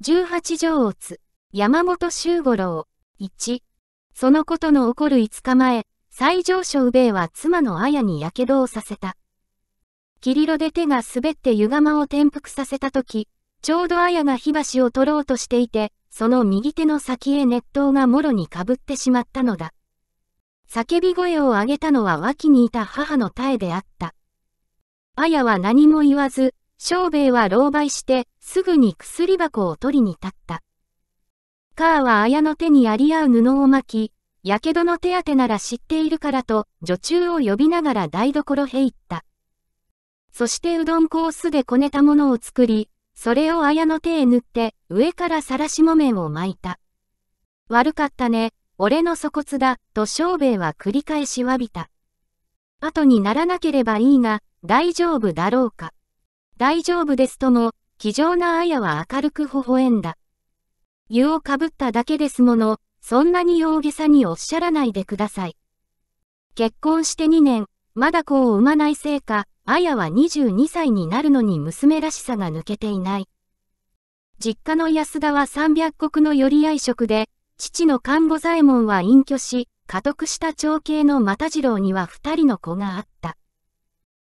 18条をつ、山本周五郎。1、そのことの起こる5日前、最上昇宇兵衛は妻の綾に火傷をさせた。霧路で手が滑って湯釜を転覆させたとき、ちょうど綾が火箸を取ろうとしていて、その右手の先へ熱湯がもろにかぶってしまったのだ。叫び声を上げたのは脇にいた母の妙であった。綾は何も言わず、小兵衛は狼狽して、すぐに薬箱を取りに立った。カーは綾の手にあり合う布を巻き、やけどの手当てなら知っているからと、女中を呼びながら台所へ行った。そしてうどんコースでこねたものを作り、それを綾の手へ塗って、上からさらし木綿を巻いた。悪かったね、俺の粗骨だ、と小兵衛は繰り返し詫びた。後にならなければいいが、大丈夫だろうか。大丈夫ですとも、気丈なアヤは明るく微笑んだ。湯をかぶっただけですもの、そんなに大げさにおっしゃらないでください。結婚して2年、まだ子を産まないせいか、アヤは22歳になるのに娘らしさが抜けていない。実家の安田は300国の寄り合い職で、父の看護左衛門は隠居し、家督した長兄の又次郎には2人の子があった。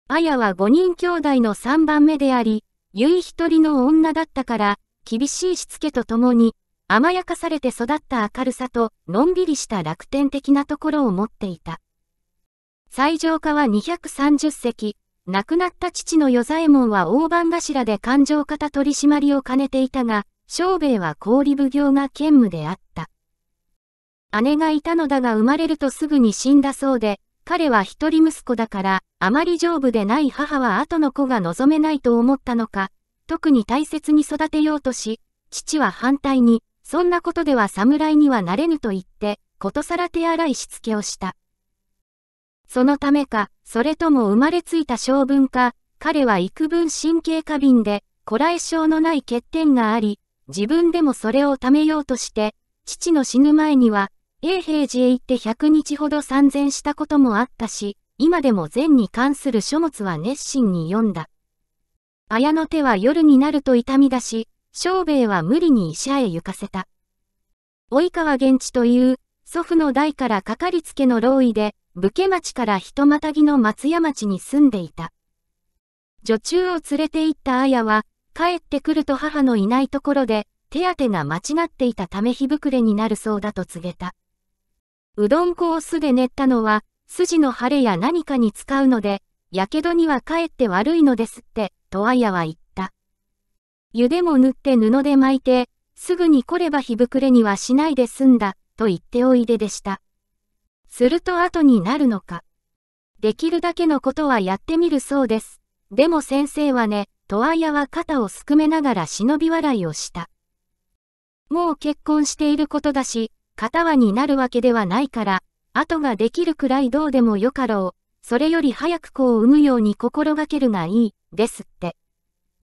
あは5人兄弟の3番目であり、唯一人の女だったから、厳しいしつけとともに、甘やかされて育った明るさと、のんびりした楽天的なところを持っていた。最上家は230席、亡くなった父の与左衛門は大番頭で勘定方取締りを兼ねていたが、小兵衛は氷奉行が兼務であった。姉がいたのだが生まれるとすぐに死んだそうで、彼は一人息子だから、あまり丈夫でない母は後の子が望めないと思ったのか、特に大切に育てようとし、父は反対に、そんなことでは侍にはなれぬと言って、ことさら手荒いしつけをした。そのためか、それとも生まれついた性分か、彼は幾分神経過敏で、こらえ性のない欠点があり、自分でもそれをためようとして、父の死ぬ前には、永平寺へ行って100日ほど参禅したこともあったし、今でも禅に関する書物は熱心に読んだ。綾の手は夜になると痛みだし、小兵衛は無理に医者へ行かせた。及川源地という、祖父の代からかかりつけの老医で、武家町から人またぎの松屋町に住んでいた。女中を連れて行った綾は、帰ってくると母のいないところで、手当てが間違っていたため火膨れになるそうだと告げた。うどん粉を酢で練ったのは、筋の腫れや何かに使うので、やけどにはかえって悪いのですって、とわやは言った。湯でも塗って布で巻いて、すぐに来れば火ぶくれにはしないで済んだ、と言っておいででした。すると後になるのか。できるだけのことはやってみるそうです。でも先生はね、とわやは肩をすくめながら忍び笑いをした。もう結婚していることだし、片輪になるわけではないから、後ができるくらいどうでもよかろう。それより早く子を産むように心がけるがいい、ですって。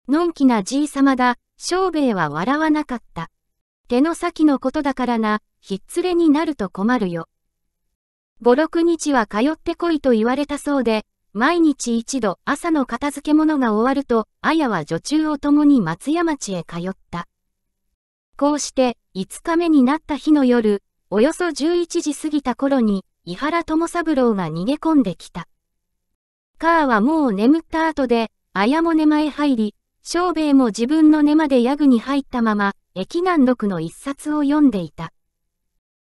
のんきなじいさまだ、小兵衛は笑わなかった。手の先のことだからな、ひっつれになると困るよ。五六日は通ってこいと言われたそうで、毎日一度朝の片付け物が終わると、やは女中を共に松屋町へ通った。行して5日目になった日の夜、およそ11時過ぎた頃に、伊原友三郎が逃げ込んできた。カーはもう眠った後で、綾も寝前入り、小兵衛も自分の寝間でヤグに入ったまま、駅南録の一冊を読んでいた。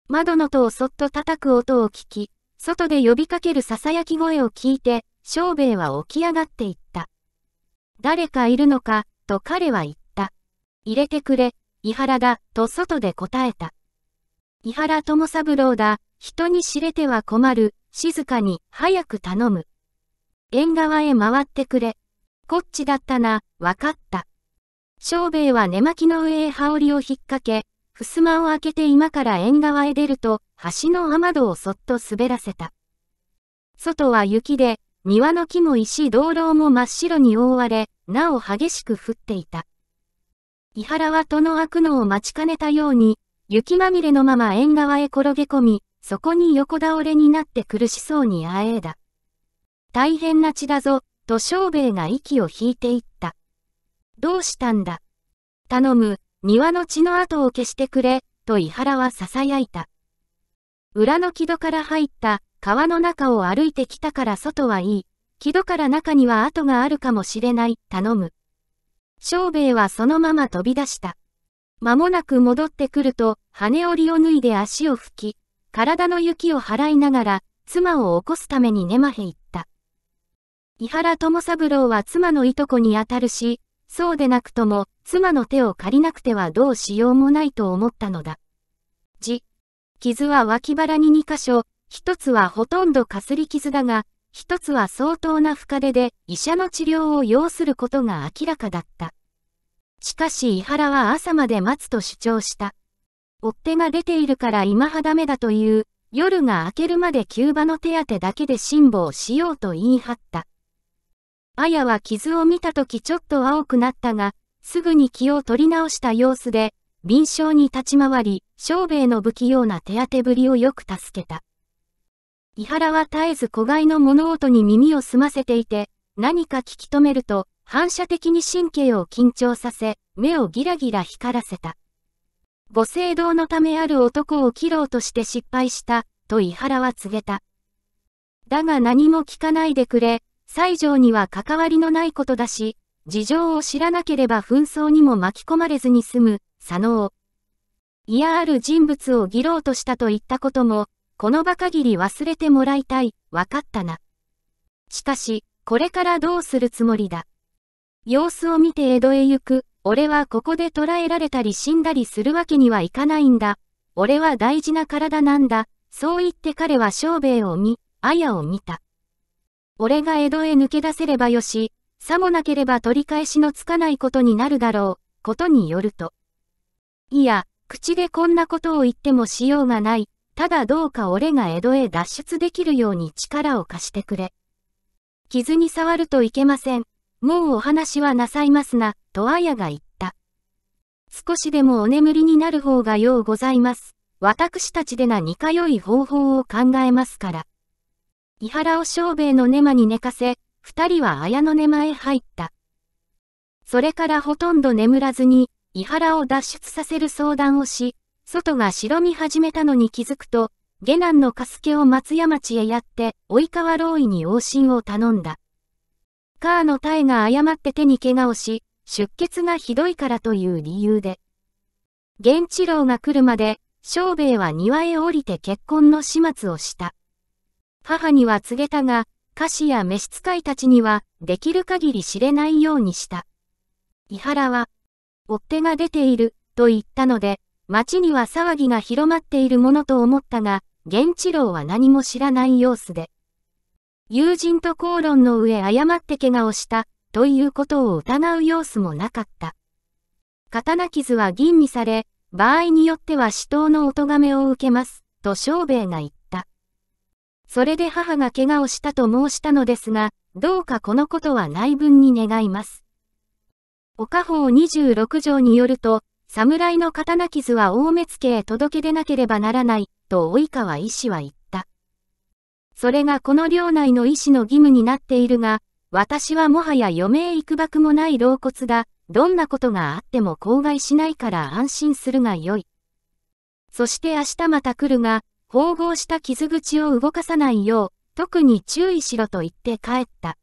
窓の戸をそっと叩く音を聞き、外で呼びかける囁き声を聞いて、小兵衛は起き上がっていった。誰かいるのか、と彼は言った。入れてくれ、伊原だ、と外で答えた。伊原友三郎だ、人に知れては困る、静かに、早く頼む。縁側へ回ってくれ。こっちだったな、わかった。小兵衛は寝巻きの上へ羽織を引っ掛け、襖を開けて今から縁側へ出ると、橋の雨戸をそっと滑らせた。外は雪で、庭の木も石道路も真っ白に覆われ、なお激しく降っていた。伊原は戸の開くのを待ちかねたように、雪まみれのまま縁側へ転げ込み、そこに横倒れになって苦しそうにあえいだ。大変な血だぞ、と小兵衛が息を引いていった。どうしたんだ頼む、庭の血の跡を消してくれ、と伊原は囁いた。裏の木戸から入った川の中を歩いてきたから外はいい。木戸から中には跡があるかもしれない、頼む。小兵衛はそのまま飛び出した。間もなく戻ってくると、羽織を脱いで足を拭き、体の雪を払いながら、妻を起こすために寝まへ行った。伊原友三郎は妻のいとこにあたるし、そうでなくとも、妻の手を借りなくてはどうしようもないと思ったのだ。じ、傷は脇腹に2箇所、一つはほとんどかすり傷だが、一つは相当な深手で医者の治療を要することが明らかだった。しかし伊原は朝まで待つと主張した。追っ手が出ているから今はダメだという、夜が明けるまで急場の手当だけで辛抱しようと言い張った。あやは傷を見たときちょっと青くなったが、すぐに気を取り直した様子で、敏捷に立ち回り、小兵の不器用な手当ぶりをよく助けた。伊原は絶えず子飼いの物音に耳を澄ませていて、何か聞き止めると、反射的に神経を緊張させ、目をギラギラ光らせた。ご聖堂のためある男を切ろうとして失敗した、と伊原は告げた。だが何も聞かないでくれ、西条には関わりのないことだし、事情を知らなければ紛争にも巻き込まれずに済む、佐野を。嫌ある人物を切ろうとしたと言ったことも、この場限り忘れてもらいたい、わかったな。しかし、これからどうするつもりだ。様子を見て江戸へ行く、俺はここで捕らえられたり死んだりするわけにはいかないんだ。俺は大事な体なんだ。そう言って彼は小兵衛を見、綾を見た。俺が江戸へ抜け出せればよし、さもなければ取り返しのつかないことになるだろう、ことによると。いや、口でこんなことを言ってもしようがない、ただどうか俺が江戸へ脱出できるように力を貸してくれ。傷に触るといけません。もうお話はなさいますな、とあやが言った。少しでもお眠りになる方がようございます。私たちでな似通い方法を考えますから。伊原を正兵衛の寝間に寝かせ、二人は綾の寝間へ入った。それからほとんど眠らずに、伊原を脱出させる相談をし、外が白み始めたのに気づくと、下男のカスケを松屋町へやって、及川老医に往診を頼んだ。カーの体が誤って手に怪我をし、出血がひどいからという理由で。源一郎が来るまで、小兵衛は庭へ降りて結婚の始末をした。母には告げたが、菓子や召使いたちには、できる限り知れないようにした。伊原は、追っ手が出ている、と言ったので、街には騒ぎが広まっているものと思ったが、現地郎は何も知らない様子で。友人と口論の上誤って怪我をした、ということを疑う様子もなかった。刀傷は吟味され、場合によっては死闘のお咎めを受けます、と小兵衛が言った。それで母が怪我をしたと申したのですが、どうかこのことは内分に願います。岡法26条によると、侍の刀傷は大目付へ届け出なければならない、と及川医師は言った。それがこの領内の医師の義務になっているが、私はもはや余命くばくもない老骨だ、どんなことがあっても口外しないから安心するがよい。そして明日また来るが、縫合した傷口を動かさないよう、特に注意しろと言って帰った。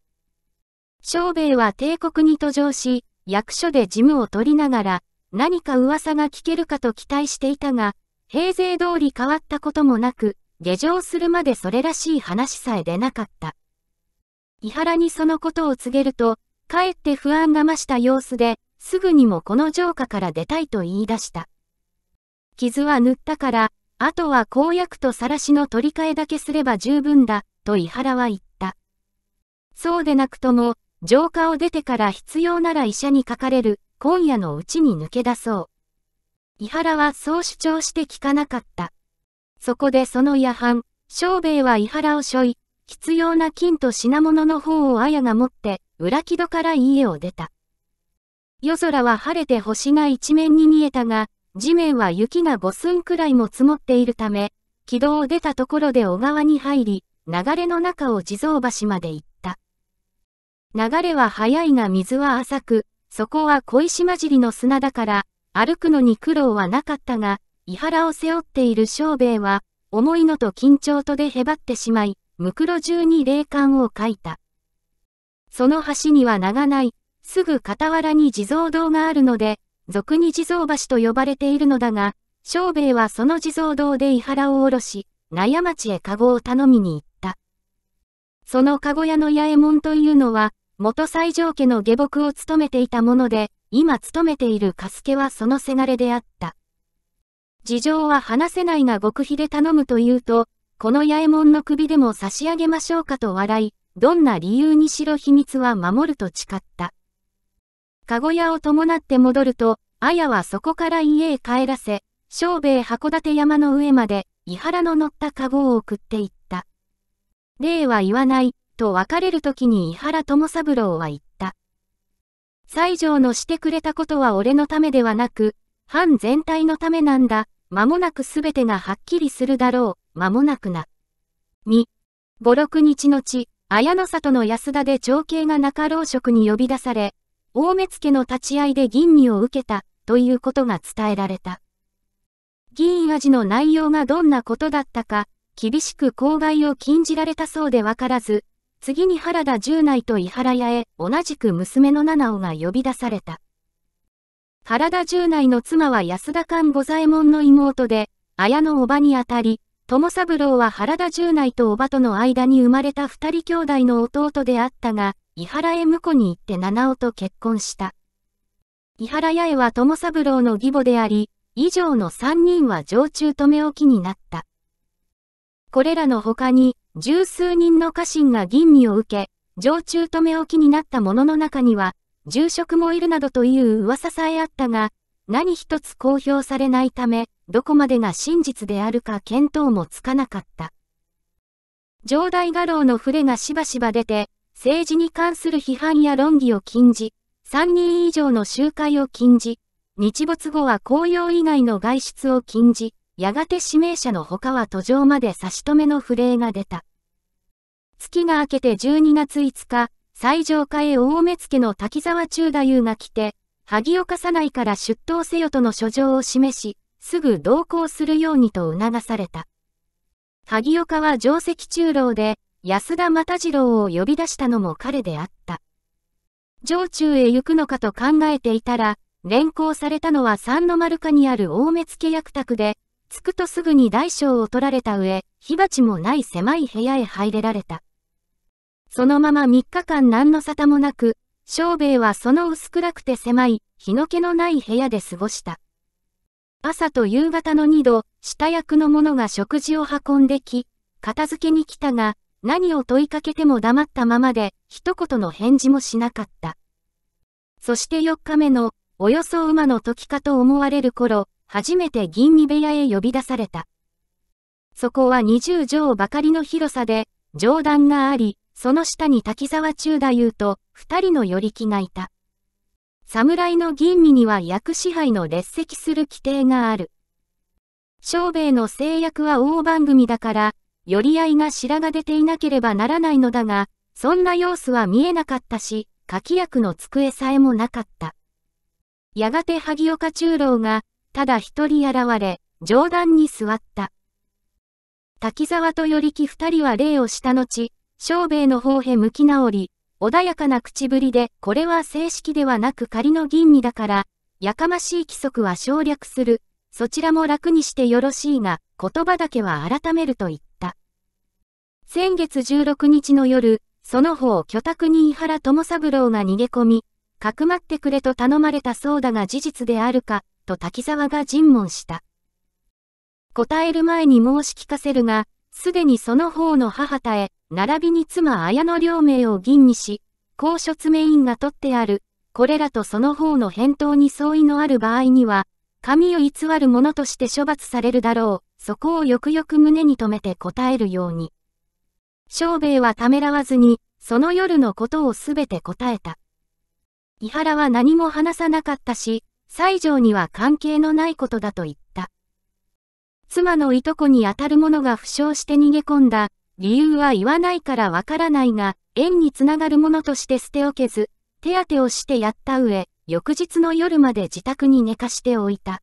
小兵衛は帝国に途上し、役所で事務を取りながら、何か噂が聞けるかと期待していたが、平勢通り変わったこともなく、下城するまでそれらしい話さえ出なかった。伊原にそのことを告げると、かえって不安が増した様子で、すぐにもこの城下から出たいと言い出した。傷は塗ったから、あとは公約と晒しの取り替えだけすれば十分だ、と伊原は言った。そうでなくとも、城下を出てから必要なら医者にかかれる、今夜のうちに抜け出そう。伊原はそう主張して聞かなかった。そこでその夜半、小兵衛は伊原を背負い、必要な金と品物の方を綾が持って、裏木戸から家を出た。夜空は晴れて星が一面に見えたが、地面は雪が5寸くらいも積もっているため、軌道を出たところで小川に入り、流れの中を地蔵橋まで行った。流れは速いが水は浅く、そこは小石混じりの砂だから、歩くのに苦労はなかったが、伊原を背負っている小兵衛は、重いのと緊張とでへばってしまい、むくろ中に霊感を書いた。その橋には名がない、すぐ傍らに地蔵堂があるので、俗に地蔵橋と呼ばれているのだが、小兵衛はその地蔵堂で伊原を下ろし、納屋町へ籠を頼みに行った。その籠屋の八重門というのは、元西条家の下僕を務めていたもので、今勤めているカスケはそのせがれであった。事情は話せないが極秘で頼むというと、この八右衛門の首でも差し上げましょうかと笑い、どんな理由にしろ秘密は守ると誓った。かご屋を伴って戻ると、あやはそこから家へ帰らせ、小兵衛函館山の上まで、伊原の乗ったかごを送っていった。霊は言わない、と別れる時に井原友三郎は言った。西条のしてくれたことは俺のためではなく、藩全体のためなんだ。間もなく全てがはっきりするだろう。間もなくな。2、5、6日後、綾の里の安田で長兄が中老職に呼び出され、大目付の立ち合いで吟味を受けた、ということが伝えられた。議員味の内容がどんなことだったか、厳しく公害を禁じられたそうでわからず、次に原田十内と伊原屋へ、同じく娘の七尾が呼び出された。原田十内の妻は安田勘五左衛門の妹で、綾の叔母にあたり、友三郎は原田十内と叔母との間に生まれた二人兄弟の弟であったが、伊原へ婿に行って七尾と結婚した。伊原八重は友三郎の義母であり、以上の三人は常駐留め置きになった。これらの他に、十数人の家臣が吟味を受け、常駐止め置きになった者の中には、住職もいるなどという噂さえあったが、何一つ公表されないため、どこまでが真実であるか見当もつかなかった。上代画廊の触れがしばしば出て、政治に関する批判や論議を禁じ、3人以上の集会を禁じ、日没後は紅葉以外の外出を禁じ、やがて指名者の他は途上まで差し止めの不礼が出た。月が明けて12月5日、最上下へ大目付の滝沢中太夫が来て、萩岡さないから出頭せよとの書状を示し、すぐ同行するようにと促された。萩岡は定石中老で、安田又次郎を呼び出したのも彼であった。城中へ行くのかと考えていたら、連行されたのは三の丸かにある大目付役宅で、着くとすぐに大小を取られた上、火鉢もない狭い部屋へ入れられた。そのまま3日間何の沙汰もなく、小兵衛はその薄暗くて狭い、日の気のない部屋で過ごした。朝と夕方の2度、下役の者が食事を運んでき、片付けに来たが、何を問いかけても黙ったままで、一言の返事もしなかった。そして4日目の、およそ馬の時かと思われる頃、初めて吟味部屋へ呼び出された。そこは二十畳ばかりの広さで、上段があり、その下に滝沢中太夫と二人の寄り木がいた。侍の吟味には役支配の列席する規定がある。小兵衛の制約は大番組だから、寄り合いが白が出ていなければならないのだが、そんな様子は見えなかったし、書き役の机さえもなかった。やがて萩岡中郎が、ただ一人現れ、上段に座った。滝沢とり木二人は礼をした後、小兵の方へ向き直り、穏やかな口ぶりで、これは正式ではなく仮の吟味だから、やかましい規則は省略する、そちらも楽にしてよろしいが、言葉だけは改めると言った。先月16日の夜、その方居宅に井原友三郎が逃げ込み、かくまってくれと頼まれたそうだが事実であるか、と滝沢が尋問した。答える前に申し聞かせるが、すでにその方の母田へ、並びに妻綾野両名を吟にし、公書名印が取ってある、これらとその方の返答に相違のある場合には、紙を偽るものとして処罰されるだろう、そこをよくよく胸に留めて答えるように。庄兵衛はためらわずに、その夜のことをすべて答えた。伊原は何も話さなかったし、西条には関係のないことだと言った。妻のいとこにあたる者が負傷して逃げ込んだ、理由は言わないからわからないが、縁につながるものとして捨ておけず、手当てをしてやった上、翌日の夜まで自宅に寝かしておいた。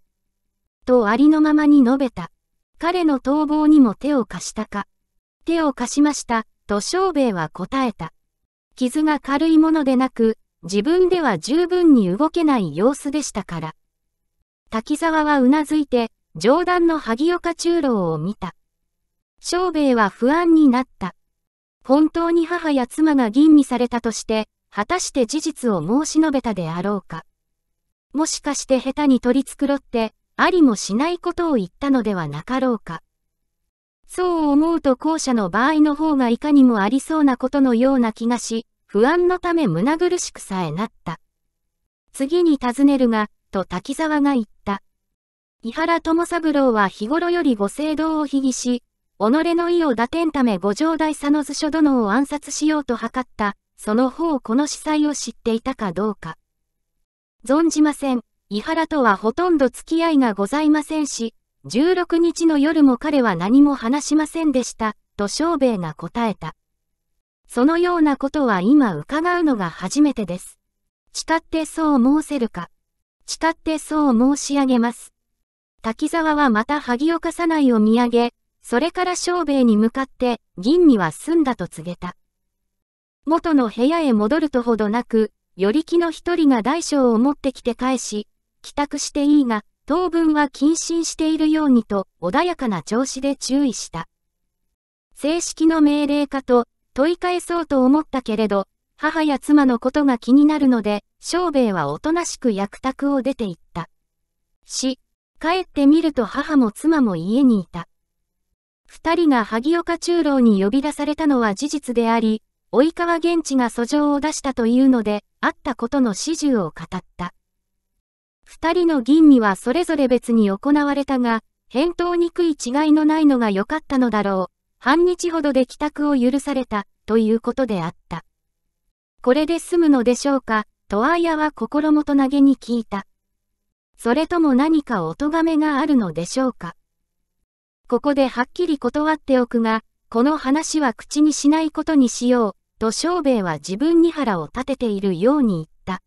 とありのままに述べた。彼の逃亡にも手を貸したか。手を貸しました、と小兵衛は答えた。傷が軽いものでなく、自分では十分に動けない様子でしたから。滝沢はうなずいて、上段の萩岡中郎を見た。小兵衛は不安になった。本当に母や妻が吟味されたとして、果たして事実を申し述べたであろうか。もしかして下手に取り繕って、ありもしないことを言ったのではなかろうか。そう思うと後者の場合の方がいかにもありそうなことのような気がし、不安のため胸苦しくさえなった。次に尋ねるが、と滝沢が言った。伊原友三郎は日頃よりご政道を卑義し、己の意を打点ため五条大佐の図書殿を暗殺しようと図った、その方この司祭を知っていたかどうか。存じません。伊原とはほとんど付き合いがございませんし、16日の夜も彼は何も話しませんでした、と小兵衛が答えた。そのようなことは今伺うのが初めてです。誓ってそう申せるか。誓ってそう申し上げます。滝沢はまた萩岡さないを見上げ、それから小兵衛に向かって、銀には済んだと告げた。元の部屋へ戻るとほどなく、寄木の一人が大小を持ってきて返し、帰宅していいが、当分は謹慎しているようにと、穏やかな調子で注意した。正式の命令かと、問い返そうと思ったけれど、母や妻のことが気になるので、翔兵衛はおとなしく役宅を出て行った。し、帰ってみると母も妻も家にいた。二人が萩岡中郎に呼び出されたのは事実であり、及川源地が訴状を出したというので、会ったことの始終を語った。二人の吟味はそれぞれ別に行われたが、返答にくい違いのないのが良かったのだろう。半日ほどで帰宅を許された、ということであった。これで済むのでしょうか、とあやは心もと投げに聞いた。それとも何かお咎めがあるのでしょうか。ここではっきり断っておくが、この話は口にしないことにしよう、と小兵衛は自分に腹を立てているように言った。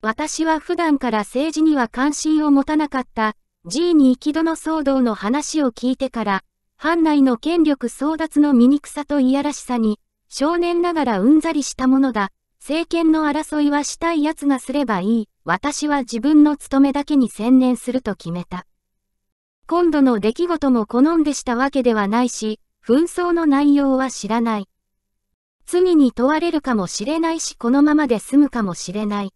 私は普段から政治には関心を持たなかった、G に行き戸の騒動の話を聞いてから、藩内の権力争奪の醜さといやらしさに、少年ながらうんざりしたものだ。政権の争いはしたい奴がすればいい。私は自分の務めだけに専念すると決めた。今度の出来事も好んでしたわけではないし、紛争の内容は知らない。罪に問われるかもしれないしこのままで済むかもしれない。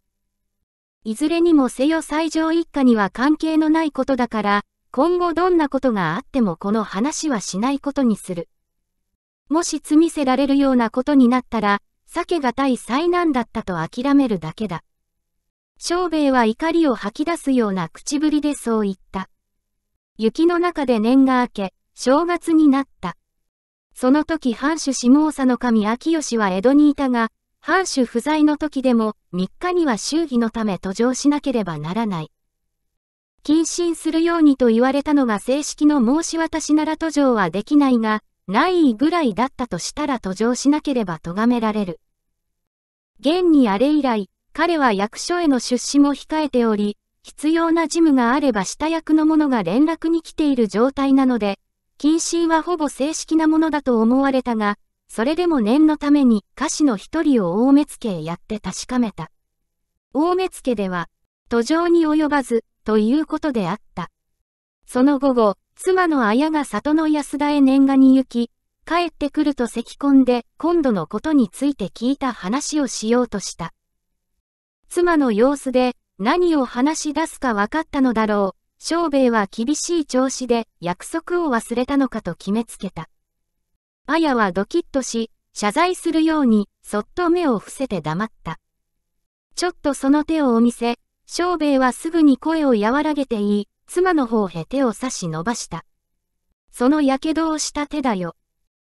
いずれにもせよ最上一家には関係のないことだから、今後どんなことがあってもこの話はしないことにする。もし罪せられるようなことになったら、避けがたい災難だったと諦めるだけだ。小兵衛は怒りを吐き出すような口ぶりでそう言った。雪の中で年が明け、正月になった。その時藩主下王の神秋吉は江戸にいたが、藩主不在の時でも3日には祝儀のため途上しなければならない。謹慎するようにと言われたのが正式の申し渡しなら途上はできないが、ないぐらいだったとしたら途上しなければ咎められる。現にあれ以来、彼は役所への出資も控えており、必要な事務があれば下役の者が連絡に来ている状態なので、謹慎はほぼ正式なものだと思われたが、それでも念のために歌詞の一人を大目付へやって確かめた。大目付では、途上に及ばず、ということであった。その午後、妻の綾が里の安田へ念願に行き、帰ってくると咳込んで今度のことについて聞いた話をしようとした。妻の様子で何を話し出すか分かったのだろう。翔兵衛は厳しい調子で約束を忘れたのかと決めつけた。綾はドキッとし、謝罪するようにそっと目を伏せて黙った。ちょっとその手をお見せ、小兵衛はすぐに声を和らげて言い、妻の方へ手を差し伸ばした。その火傷をした手だよ。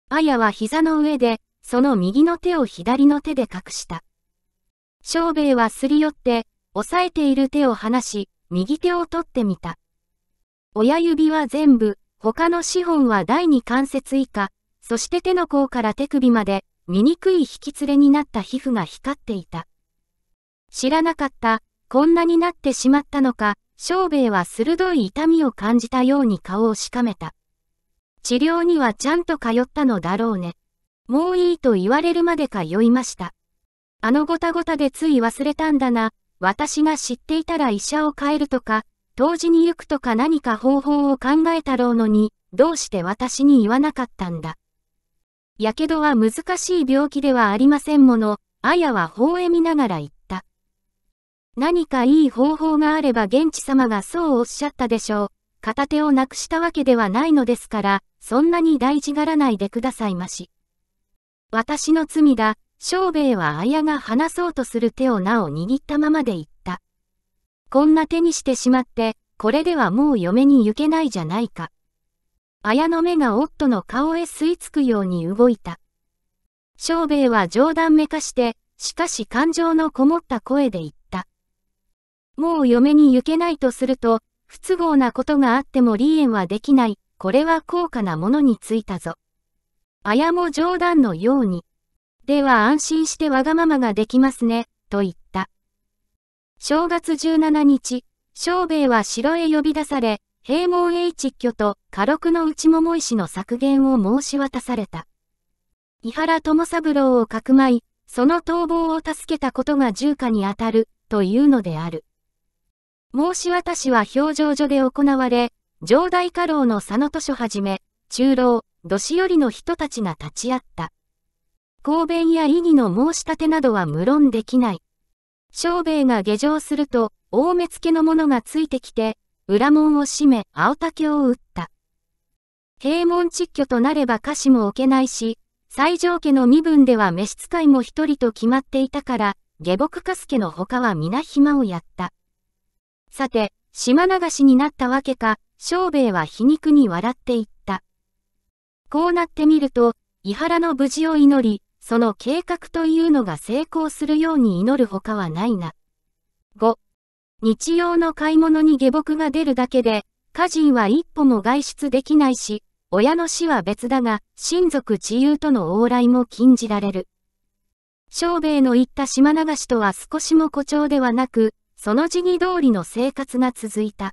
あやは膝の上で、その右の手を左の手で隠した。小兵衛はすり寄って、押さえている手を離し、右手を取ってみた。親指は全部、他の資本は第二関節以下、そして手の甲から手首まで、醜い引き連れになった皮膚が光っていた。知らなかった、こんなになってしまったのか、小兵衛は鋭い痛みを感じたように顔をしかめた。治療にはちゃんと通ったのだろうね。もういいと言われるまで通いました。あのごたごたでつい忘れたんだな、私が知っていたら医者を変えるとか、当時に行くとか何か方法を考えたろうのに、どうして私に言わなかったんだ。やけどは難しい病気ではありませんもの、あやは微笑みながら言っ何かいい方法があれば現地様がそうおっしゃったでしょう。片手をなくしたわけではないのですから、そんなに大事がらないでくださいまし。私の罪だ、小兵衛は綾が話そうとする手をなお握ったままで言った。こんな手にしてしまって、これではもう嫁に行けないじゃないか。綾の目が夫の顔へ吸い付くように動いた。小兵衛は冗談めかして、しかし感情のこもった声で言っもう嫁に行けないとすると、不都合なことがあっても離縁はできない、これは高価なものについたぞ。あやも冗談のように。では安心してわがままができますね、と言った。正月17日、小兵衛は城へ呼び出され、平門へ一挙と家禄の内桃石の削減を申し渡された。伊原友三郎をかくまい、その逃亡を助けたことが重家にあたる、というのである。申し渡しは表情所で行われ、上代家老の佐野図書はじめ、中老、年寄りの人たちが立ち会った。公弁や異議の申し立てなどは無論できない。小兵衛が下城すると、大目付の者がついてきて、裏門を閉め、青竹を打った。平門窒居となれば歌詞も置けないし、最上家の身分では召使いも一人と決まっていたから、下僕かすけの他は皆暇をやった。さて、島流しになったわけか、小兵衛は皮肉に笑っていった。こうなってみると、伊原の無事を祈り、その計画というのが成功するように祈るほかはないな。5. 日曜の買い物に下僕が出るだけで、家人は一歩も外出できないし、親の死は別だが、親族自由との往来も禁じられる。小兵衛の言った島流しとは少しも誇張ではなく、その時儀通りの生活が続いた。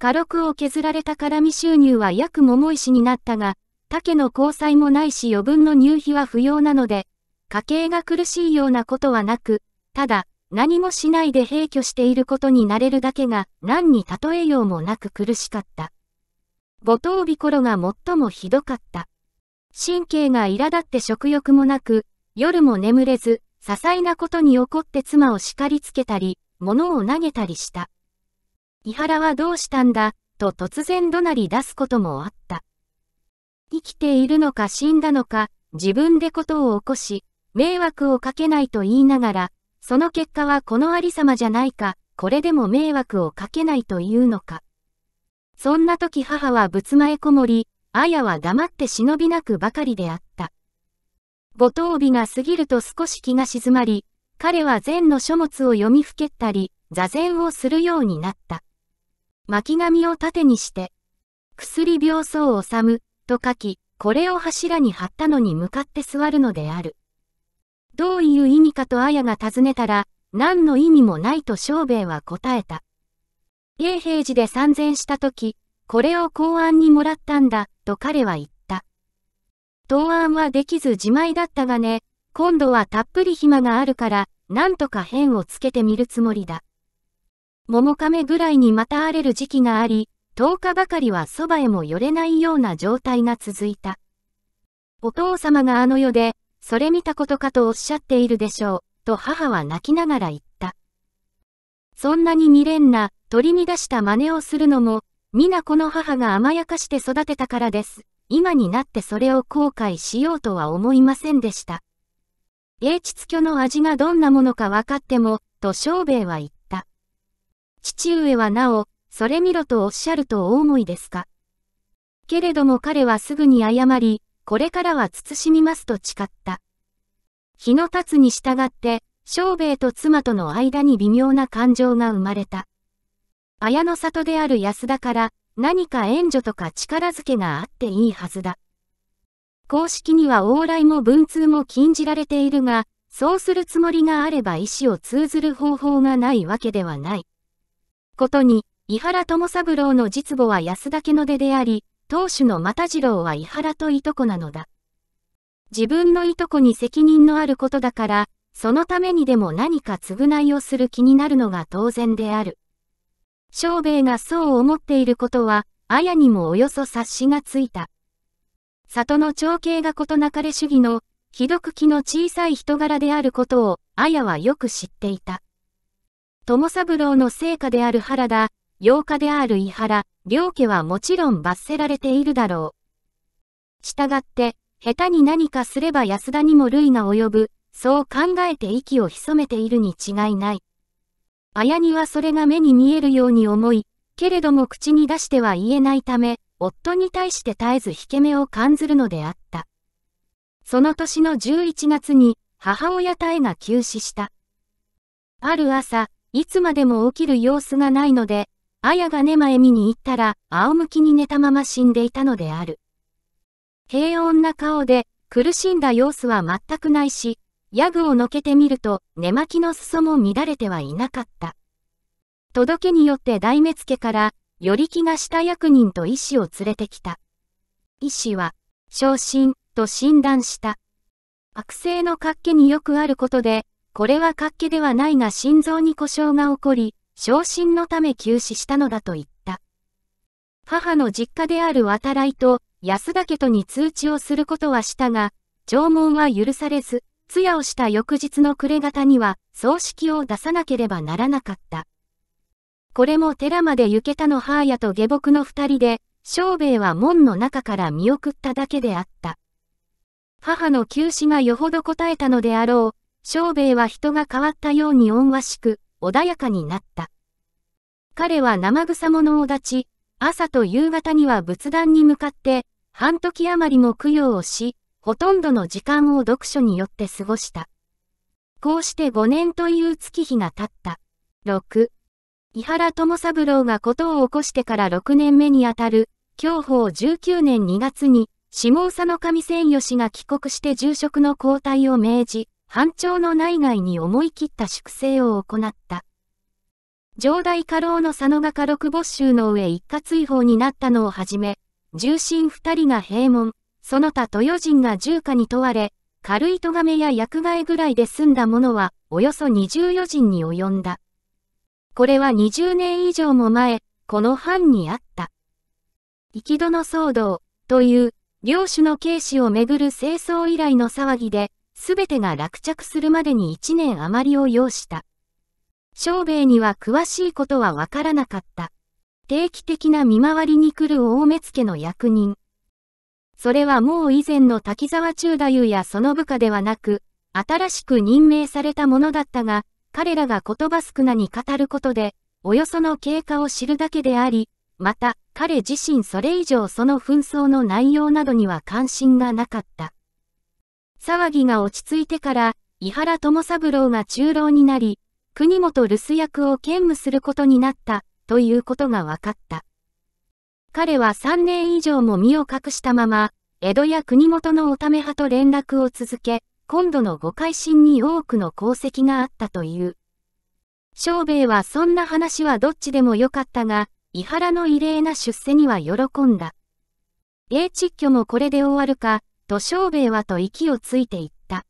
家禄を削られた絡み収入は約桃石になったが、竹の交際もないし余分の入費は不要なので、家計が苦しいようなことはなく、ただ、何もしないで閉居していることになれるだけが、何に例えようもなく苦しかった。五頭日頃が最もひどかった。神経が苛立って食欲もなく、夜も眠れず、些細なことに怒って妻を叱りつけたり、物を投げたりした。伊原はどうしたんだ、と突然怒鳴り出すこともあった。生きているのか死んだのか、自分でことを起こし、迷惑をかけないと言いながら、その結果はこのありさまじゃないか、これでも迷惑をかけないというのか。そんな時母はぶつまえこもり、あやは黙って忍びなくばかりであった。ご頭尾が過ぎると少し気が静まり、彼は禅の書物を読みふけったり、座禅をするようになった。巻紙を盾にして、薬病草を治む、と書き、これを柱に貼ったのに向かって座るのである。どういう意味かと綾が尋ねたら、何の意味もないと小兵衛は答えた。永平寺で参禅した時、これを公安にもらったんだ、と彼は言った。答案はできず自前だったがね、今度はたっぷり暇があるから、なんとか変をつけてみるつもりだ。桃亀ぐらいにまた荒れる時期があり、10日ばかりはそばへも寄れないような状態が続いた。お父様があの世で、それ見たことかとおっしゃっているでしょう、と母は泣きながら言った。そんなに未練な、取り乱した真似をするのも、皆この母が甘やかして育てたからです。今になってそれを後悔しようとは思いませんでした。英秩居の味がどんなものか分かっても、と小兵衛は言った。父上はなお、それ見ろとおっしゃるとお思いですか。けれども彼はすぐに謝り、これからは慎みますと誓った。日の経つに従って、小兵衛と妻との間に微妙な感情が生まれた。綾の里である安田から、何か援助とか力づけがあっていいはずだ。公式には往来も文通も禁じられているが、そうするつもりがあれば意思を通ずる方法がないわけではない。ことに、伊原友三郎の実母は安田家の出であり、当主の又次郎は伊原といとこなのだ。自分のいとこに責任のあることだから、そのためにでも何か償いをする気になるのが当然である。小兵衛がそう思っていることは、綾にもおよそ察しがついた。里の長兄がことなかれ主義の、ひどく気の小さい人柄であることを、綾はよく知っていた。友三郎の成果である原田、洋家である伊原、両家はもちろん罰せられているだろう。したがって、下手に何かすれば安田にも類が及ぶ、そう考えて息を潜めているに違いない。綾にはそれが目に見えるように思い、けれども口に出しては言えないため、夫に対して絶えず引け目を感ずるのであった。その年の11月に、母親たえが急死した。ある朝、いつまでも起きる様子がないので、綾が寝前見に行ったら、仰向きに寝たまま死んでいたのである。平穏な顔で、苦しんだ様子は全くないし、ヤグをのけてみると、寝巻きの裾も乱れてはいなかった。届けによって大目付から、寄り気がした役人と医師を連れてきた。医師は、昇進と診断した。悪性の活気によくあることで、これは活気ではないが心臓に故障が起こり、昇進のため急死したのだと言った。母の実家である渡来と安田家とに通知をすることはしたが、弔問は許されず、通夜をした翌日の暮れ方には、葬式を出さなければならなかった。これも寺まで行けたの母やと下僕の二人で、小兵衛は門の中から見送っただけであった。母の急死がよほど答えたのであろう、小兵衛は人が変わったように恩和しく、穏やかになった。彼は生草者を立ち、朝と夕方には仏壇に向かって、半時余りも供養をし、ほとんどの時間を読書によって過ごした。こうして5年という月日が経った。6. 伊原智三郎がことを起こしてから6年目にあたる、享保19年2月に、下総の上千吉が帰国して住職の交代を命じ、藩庁の内外に思い切った粛清を行った。上代家老の佐野が家禄没収の上一家追放になったのをはじめ、重臣二人が閉門、その他豊人が重火に問われ、軽い咎めや薬害ぐらいで済んだものは、およそ24人に及んだ。これは20年以上も前、この藩にあった。生き戸の騒動、という、領主の軽視をめぐる清掃以来の騒ぎで、すべてが落着するまでに1年余りを要した。小兵には詳しいことはわからなかった。定期的な見回りに来る大目付の役人。それはもう以前の滝沢中太夫やその部下ではなく、新しく任命されたものだったが、彼らが言葉少なに語ることで、およその経過を知るだけであり、また、彼自身それ以上その紛争の内容などには関心がなかった。騒ぎが落ち着いてから、伊原友三郎が中老になり、国本留守役を兼務することになった、ということが分かった。彼は3年以上も身を隠したまま、江戸や国元のおため派と連絡を続け、今度の誤解心に多くの功績があったという。小兵衛はそんな話はどっちでもよかったが、伊原の異例な出世には喜んだ。英秩挙もこれで終わるか、と小兵衛はと息をついていった。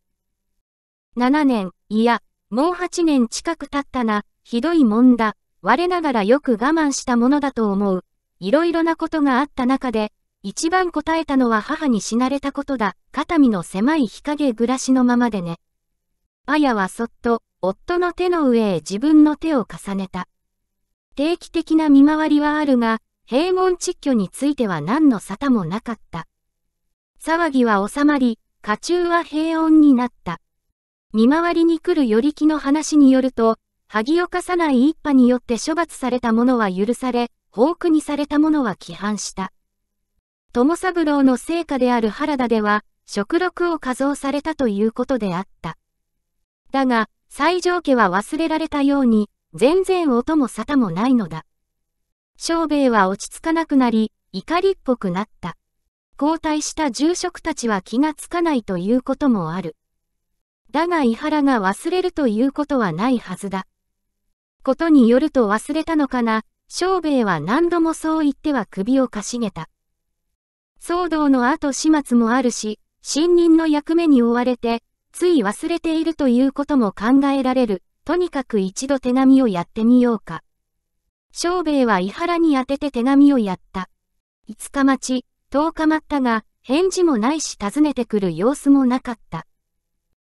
7年、いや、もう8年近く経ったな、ひどいもんだ、我ながらよく我慢したものだと思う。いろいろなことがあった中で、一番答えたのは母に死なれたことだ、肩身の狭い日陰暮らしのままでね。あやはそっと、夫の手の上へ自分の手を重ねた。定期的な見回りはあるが、平凡窒居については何の沙汰もなかった。騒ぎは収まり、家中は平穏になった。見回りに来る寄り木の話によると、萩を課さない一派によって処罰された者は許され、放苦にされた者は規範した。友三郎の成果である原田では、食録を加増されたということであった。だが、西条家は忘れられたように、全然音も沙汰もないのだ。小兵衛は落ち着かなくなり、怒りっぽくなった。交代した住職たちは気がつかないということもある。だが伊原が忘れるということはないはずだ。ことによると忘れたのかな、小兵衛は何度もそう言っては首をかしげた。騒動の後始末もあるし、新任の役目に追われて、つい忘れているということも考えられる。とにかく一度手紙をやってみようか。小兵衛は伊原に宛てて手紙をやった。5日待ち、10日待ったが、返事もないし訪ねてくる様子もなかった。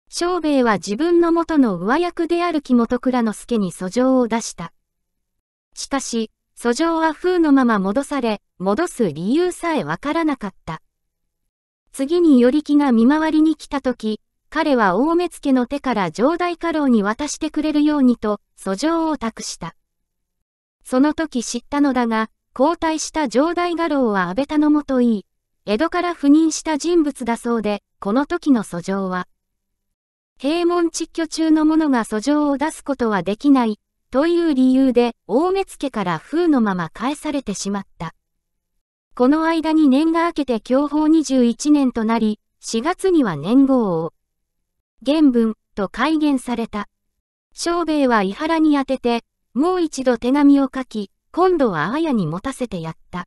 昌兵衛は自分の元の上役である木本倉之助に訴状を出した。しかし、訴状は風のまま戻され、戻す理由さえわからなかった。次にり木が見回りに来た時、彼は大目付の手から城代家老に渡してくれるようにと、訴状を託した。その時知ったのだが、交代した城代家老は安倍田のもといい、江戸から赴任した人物だそうで、この時の訴状は、平門撤居中の者が訴状を出すことはできない、という理由で、大目付から封のまま返されてしまった。この間に年が明けて享保21年となり、4月には年号を、原文、と改元された。小兵衛は伊原に宛てて、もう一度手紙を書き、今度は綾に持たせてやった。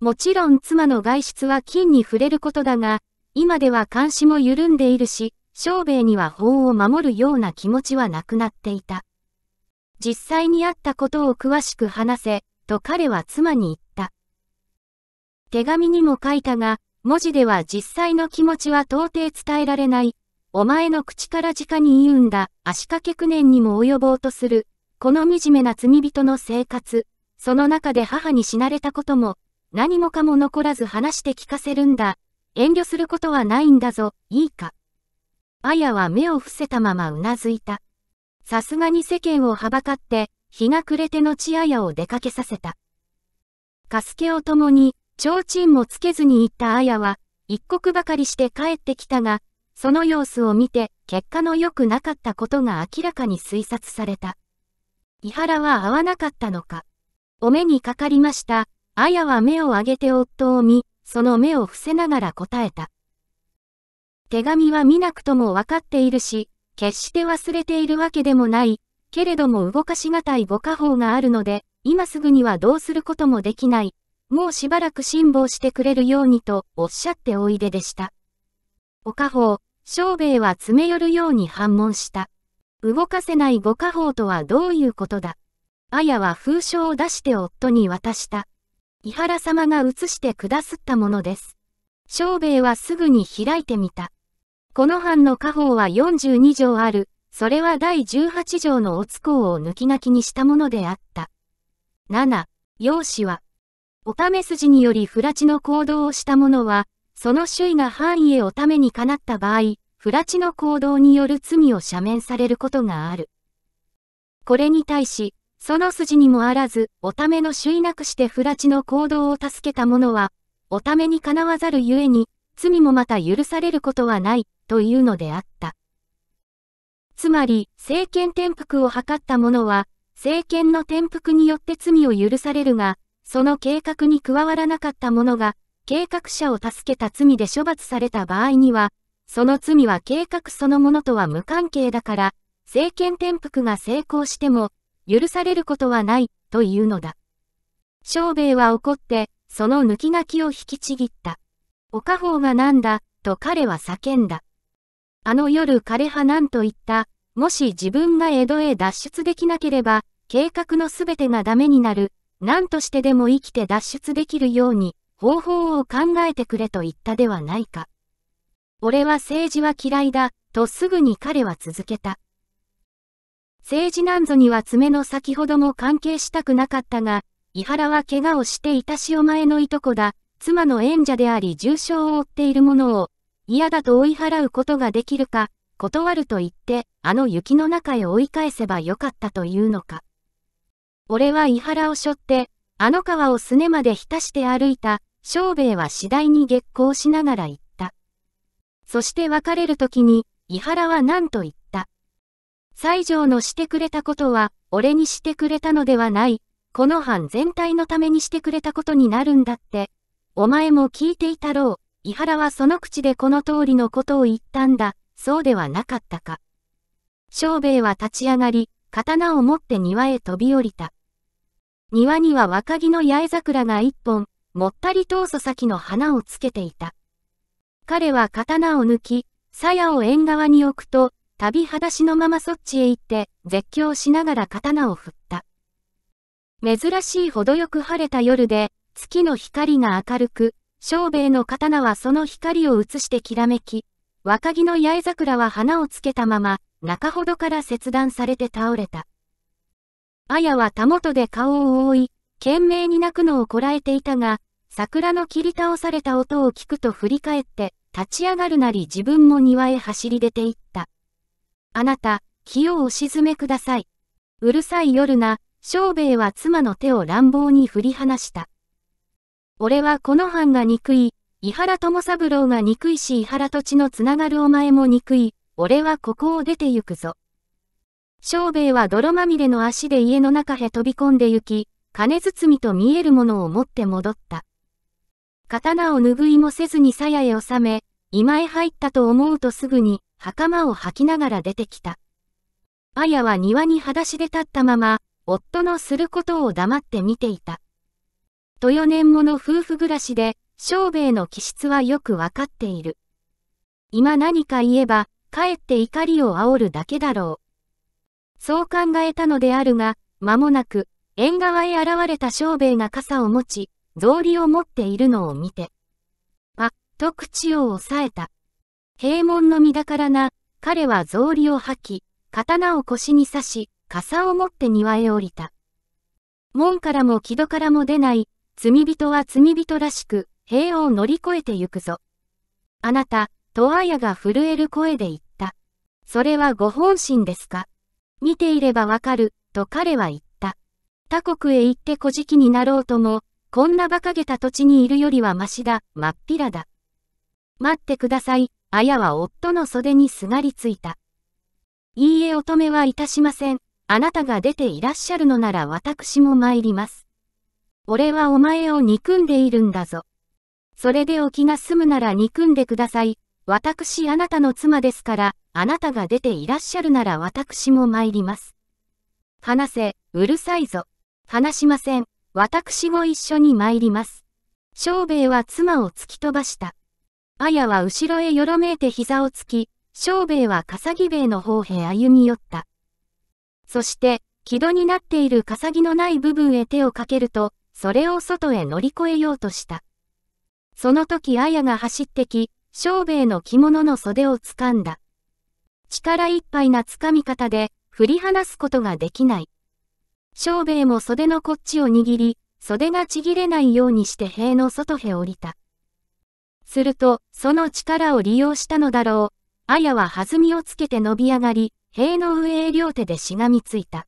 もちろん妻の外出は金に触れることだが、今では監視も緩んでいるし、小兵衛には法を守るような気持ちはなくなっていた。実際にあったことを詳しく話せ、と彼は妻に言った。手紙にも書いたが、文字では実際の気持ちは到底伝えられない。お前の口から直に言うんだ、足掛け苦年にも及ぼうとする。この惨めな罪人の生活、その中で母に死なれたことも、何もかも残らず話して聞かせるんだ。遠慮することはないんだぞ、いいか。アヤは目を伏せたままうなずいた。さすがに世間をはばかって、日が暮れてのちあを出かけさせた。カスケを共に、提灯もつけずに行ったアヤは、一刻ばかりして帰ってきたが、その様子を見て、結果の良くなかったことが明らかに推察された。伊原は会わなかったのか。お目にかかりました。アヤは目を上げて夫を見、その目を伏せながら答えた。手紙は見なくともわかっているし、決して忘れているわけでもない、けれども動かしがたいご家宝があるので、今すぐにはどうすることもできない。もうしばらく辛抱してくれるようにとおっしゃっておいででした。お家宝、庄兵衛は詰め寄るように反問した。動かせないご家宝とはどういうことだ。綾は封書を出して夫に渡した。伊原様が写してくだすったものです。庄兵衛はすぐに開いてみた。この藩の家宝は42条ある、それは第18条のおつこを抜き書きにしたものであった。7、容姿は、おため筋により不らちの行動をした者は、その周囲が範囲へおためにかなった場合、不らちの行動による罪を赦免されることがある。これに対し、その筋にもあらず、おための周囲なくして不らちの行動を助けた者は、おためにかなわざるゆえに、罪もまた許されることはない、というのであった。つまり、政権転覆を図った者は、政権の転覆によって罪を許されるが、その計画に加わらなかった者が、計画者を助けた罪で処罰された場合には、その罪は計画そのものとは無関係だから、政権転覆が成功しても、許されることはない、というのだ。小兵は怒って、その抜き書きを引きちぎった。おほうがなんだ、と彼は叫んだ。あの夜枯葉なんと言った、もし自分が江戸へ脱出できなければ、計画のすべてがダメになる、何としてでも生きて脱出できるように、方法を考えてくれと言ったではないか。俺は政治は嫌いだ、とすぐに彼は続けた。政治なんぞには爪の先ほども関係したくなかったが、伊原は怪我をしていたお前のいとこだ、妻の縁者であり重傷を負っている者を、嫌だと追い払うことができるか、断ると言って、あの雪の中へ追い返せばよかったというのか。俺は伊原を背負って、あの川をすねまで浸して歩いた、小兵衛は次第に激光しながら言った。そして別れる時に、伊原は何と言った。西条のしてくれたことは、俺にしてくれたのではない、この藩全体のためにしてくれたことになるんだって、お前も聞いていたろう。伊原はその口でこの通りのことを言ったんだ。そうではなかったか。小兵衛は立ち上がり、刀を持って庭へ飛び降りた。庭には若木の八重桜が一本、もったりとそ先の花をつけていた。彼は刀を抜き、鞘を縁側に置くと、旅裸足のままそっちへ行って、絶叫しながら刀を振った。珍しいほどよく晴れた夜で、月の光が明るく、小兵衛の刀はその光を映してきらめき、若木の八重桜は花をつけたまま、中ほどから切断されて倒れた。綾はたもとで顔を覆い、懸命に泣くのをこらえていたが、桜の切り倒された音を聞くと振り返って、立ち上がるなり自分も庭へ走り出ていった。あなた、気をお沈めください。うるさい夜な、小兵衛は妻の手を乱暴に振り離した。俺はこの藩が憎い。伊原友三郎が憎いし伊原土地のつながるお前も憎い。俺はここを出て行くぞ。小兵衛は泥まみれの足で家の中へ飛び込んで行き、金包みと見えるものを持って戻った。刀を拭いもせずに鞘へ収め、今へ入ったと思うとすぐに、袴を吐きながら出てきた。あやは庭に裸足で立ったまま、夫のすることを黙って見ていた。と4年もの夫婦暮らしで、小兵衛の気質はよくわかっている。今何か言えば、かえって怒りを煽るだけだろう。そう考えたのであるが、間もなく、縁側へ現れた小兵衛が傘を持ち、草履を持っているのを見て、パッと口を押さえた。平門の身だからな、彼は草履を吐き、刀を腰に刺し、傘を持って庭へ降りた。門からも木戸からも出ない、罪人は罪人らしく、平和を乗り越えてゆくぞ。あなた、とあやが震える声で言った。それはご本心ですか見ていればわかる、と彼は言った。他国へ行って小じになろうとも、こんな馬鹿げた土地にいるよりはましだ、まっぴらだ。待ってください、あやは夫の袖にすがりついた。いいえ、お止めはいたしません。あなたが出ていらっしゃるのなら私も参ります。俺はお前を憎んでいるんだぞ。それでお気が済むなら憎んでください。私あなたの妻ですから、あなたが出ていらっしゃるなら私も参ります。話せ、うるさいぞ。話しません。私も一緒に参ります。小兵衛は妻を突き飛ばした。綾は後ろへよろめいて膝をつき、小兵衛は笠木兵衛の方へ歩み寄った。そして、木戸になっている笠木のない部分へ手をかけると、それを外へ乗り越えようとした。その時綾が走ってき、小兵衛の着物の袖を掴んだ。力いっぱいな掴み方で、振り離すことができない。小兵衛も袖のこっちを握り、袖がちぎれないようにして塀の外へ降りた。すると、その力を利用したのだろう。綾は弾みをつけて伸び上がり、塀の上へ両手でしがみついた。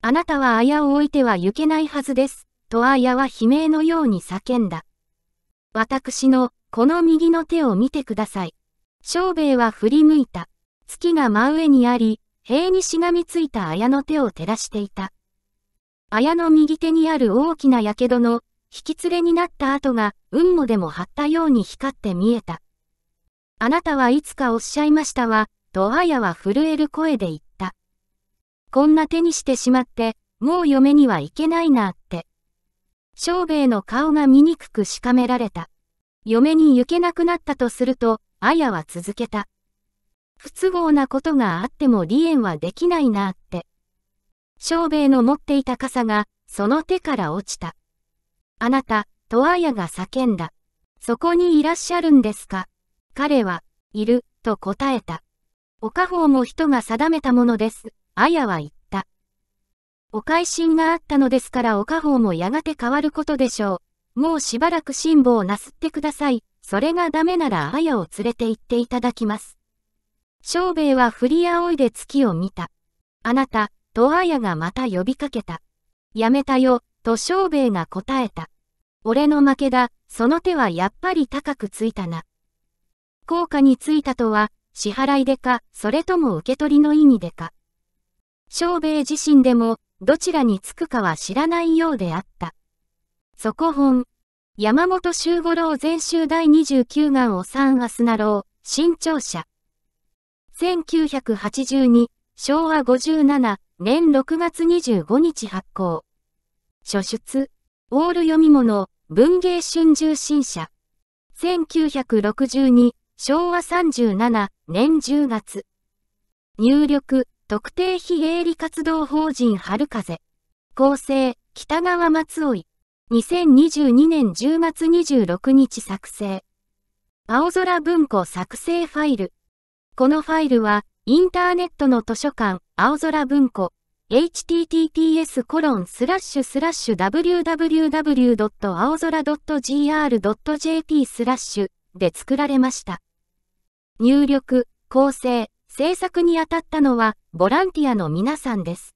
あなたは綾を置いてはいけないはずです。とあやは悲鳴のように叫んだ。私の、この右の手を見てください。小兵衛は振り向いた。月が真上にあり、塀にしがみついた綾の手を照らしていた。綾の右手にある大きな火傷の、引き連れになった跡が、雲母でも張ったように光って見えた。あなたはいつかおっしゃいましたわ、とやは震える声で言った。こんな手にしてしまって、もう嫁にはいけないなって。小兵衛の顔が醜くしかめられた。嫁に行けなくなったとすると、あは続けた。不都合なことがあっても離縁はできないなって。小兵衛の持っていた傘が、その手から落ちた。あなた、とあが叫んだ。そこにいらっしゃるんですか彼は、いる、と答えた。お家宝も人が定めたものです。あは言った。お会心があったのですからお家宝もやがて変わることでしょう。もうしばらく辛抱なすってください。それがダメならあやを連れて行っていただきます。小兵衛は振り仰いで月を見た。あなた、とあやがまた呼びかけた。やめたよ、と小兵衛が答えた。俺の負けだ、その手はやっぱり高くついたな。効果についたとは、支払いでか、それとも受け取りの意味でか。小兵衛自身でも、どちらにつくかは知らないようであった。そこ本。山本周五郎全集第29巻を三アスナロー、新潮社。1982、昭和57年6月25日発行。初出。オール読み物、文芸春秋新社。1962、昭和37年10月。入力、特定非営利活動法人春風。構成、北川松尾。2022年10月26日作成。青空文庫作成ファイル。このファイルは、インターネットの図書館、青空文庫、https コロンスラッシュスラッシュ www. 青空 .gr.jp スラッシュで作られました。入力、構成、制作にあたったのはボランティアの皆さんです。